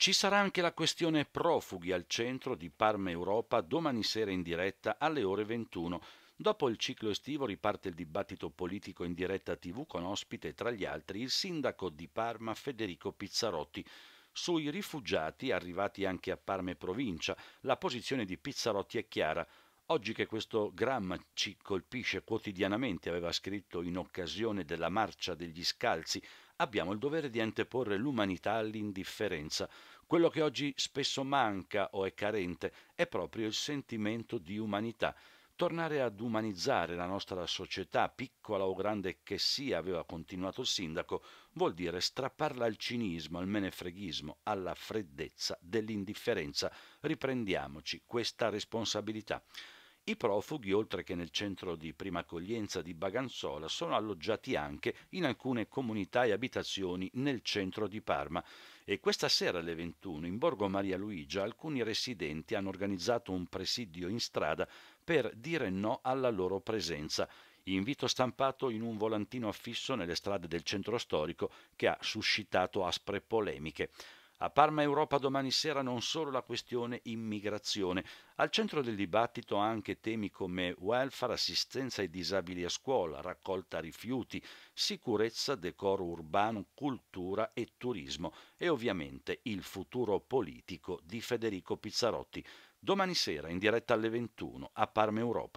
Ci sarà anche la questione profughi al centro di Parma Europa domani sera in diretta alle ore 21. Dopo il ciclo estivo riparte il dibattito politico in diretta TV con ospite tra gli altri il sindaco di Parma Federico Pizzarotti. Sui rifugiati arrivati anche a Parma e provincia la posizione di Pizzarotti è chiara. Oggi che questo gramma ci colpisce quotidianamente, aveva scritto in occasione della marcia degli scalzi abbiamo il dovere di anteporre l'umanità all'indifferenza. Quello che oggi spesso manca o è carente è proprio il sentimento di umanità. Tornare ad umanizzare la nostra società, piccola o grande che sia, aveva continuato il sindaco, vuol dire strapparla al cinismo, al menefreghismo, alla freddezza dell'indifferenza. Riprendiamoci questa responsabilità. I profughi, oltre che nel centro di prima accoglienza di Baganzola, sono alloggiati anche in alcune comunità e abitazioni nel centro di Parma e questa sera alle 21 in Borgo Maria Luigia alcuni residenti hanno organizzato un presidio in strada per dire no alla loro presenza. Invito stampato in un volantino affisso nelle strade del centro storico che ha suscitato aspre polemiche. A Parma Europa domani sera non solo la questione immigrazione, al centro del dibattito anche temi come welfare, assistenza ai disabili a scuola, raccolta rifiuti, sicurezza, decoro urbano, cultura e turismo e ovviamente il futuro politico di Federico Pizzarotti. Domani sera in diretta alle 21 a Parma Europa.